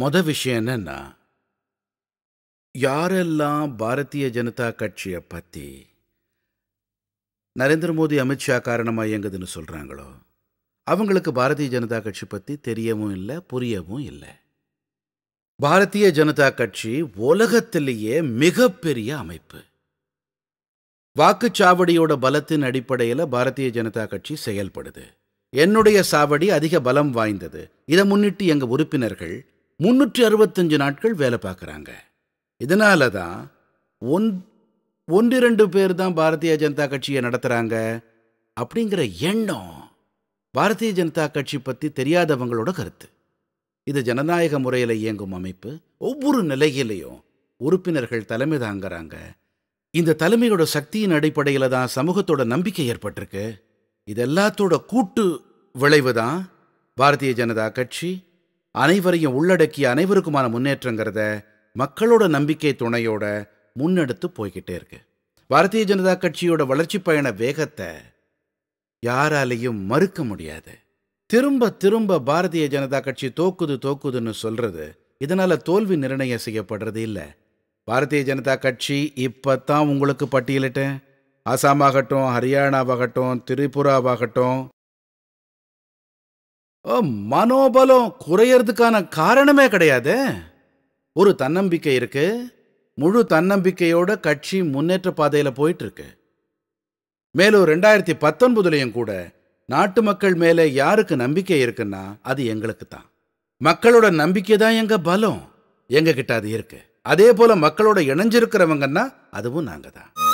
மொத விஷயம் என்னன்னா யாரெல்லாம் பாரதிய ஜனதா கட்சியை பற்றி நரேந்திர மோடி அமித்ஷா காரணமாக இயங்குதுன்னு சொல்கிறாங்களோ அவங்களுக்கு பாரதிய ஜனதா கட்சி பற்றி தெரியவும் இல்லை புரியவும் இல்லை பாரதிய ஜனதா கட்சி உலகத்திலேயே மிகப்பெரிய அமைப்பு வாக்குச்சாவடியோட பலத்தின் அடிப்படையில் பாரதிய ஜனதா கட்சி செயல்படுது என்னுடைய சாவடி அதிக பலம் வாய்ந்தது இதை முன்னிட்டு எங்கள் உறுப்பினர்கள் முன்னூற்றி அறுபத்தஞ்சு நாட்கள் வேலை பார்க்குறாங்க இதனால தான் ஒன் ஒன்றிரண்டு பேர் தான் பாரதிய ஜனதா கட்சியை நடத்துகிறாங்க அப்படிங்கிற எண்ணம் பாரதிய ஜனதா கட்சி பற்றி தெரியாதவங்களோட கருத்து இது ஜனநாயக முறையில் இயங்கும் அமைப்பு ஒவ்வொரு நிலையிலையும் உறுப்பினர்கள் தலைமை தாங்கிறாங்க இந்த தலைமையோட சக்தியின் அடிப்படையில் தான் சமூகத்தோட நம்பிக்கை ஏற்பட்டிருக்கு இதெல்லாத்தோட கூட்டு விளைவு தான் பாரதிய ஜனதா கட்சி அனைவரையும் உள்ளடக்கிய அனைவருக்குமான முன்னேற்றங்கிறத மக்களோட நம்பிக்கை துணையோட முன்னெடுத்து போய்கிட்டே இருக்கு பாரதிய ஜனதா கட்சியோட வளர்ச்சி பயண வேகத்தை யாராலையும் மறுக்க முடியாது திரும்ப திரும்ப பாரதிய ஜனதா கட்சி தோக்குது தோக்குதுன்னு சொல்றது இதனால தோல்வி நிர்ணயம் செய்யப்படுறது இல்லை பாரதிய ஜனதா கட்சி இப்பத்தான் உங்களுக்கு பட்டியலிட்டேன் அசாமாகட்டும் ஹரியானாவாகட்டும் திரிபுராவாகட்டும் மனோபலம் குறையறதுக்கான காரணமே கிடையாது ஒரு தன்னம்பிக்கை இருக்கு முழு தன்னம்பிக்கையோட கட்சி முன்னேற்ற பாதையில் போயிட்டு இருக்கு மேலும் ரெண்டாயிரத்தி பத்தொன்பதுலையும் கூட நாட்டு மக்கள் மேல யாருக்கு நம்பிக்கை இருக்குன்னா அது எங்களுக்கு தான் மக்களோட நம்பிக்கை தான் எங்க பலம் எங்க கிட்ட அது இருக்கு அதே போல மக்களோட இணைஞ்சிருக்கிறவங்கன்னா அதுவும் நாங்கள் தான்